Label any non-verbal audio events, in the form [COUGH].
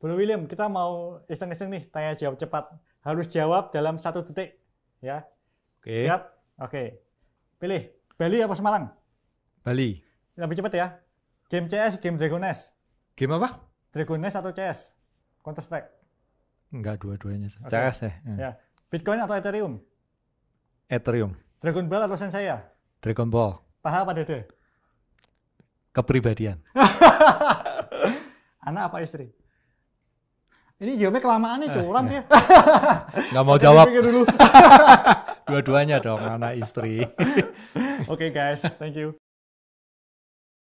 Bro William, kita mau iseng-iseng nih tanya jawab cepat. Harus jawab dalam satu detik, ya. Oke. Okay. Siap? Oke. Okay. Pilih Bali apa Semarang? Bali. Lebih cepat ya. Game CS, game Dragon Game apa? Dragon atau CS? Counter Strike. Enggak dua-duanya. Okay. CS ya. Eh. ya. Bitcoin atau Ethereum? Ethereum. Dragon Ball atau Sensei ya? Dragon Ball. Paha apa dede? Kepribadian. [LAUGHS] Anak apa istri? Ini jawabnya kelamaan nih, eh, curam iya. ya. [LAUGHS] Gak mau jawab. [LAUGHS] Dua-duanya dong, anak istri. [LAUGHS] Oke okay, guys, thank you.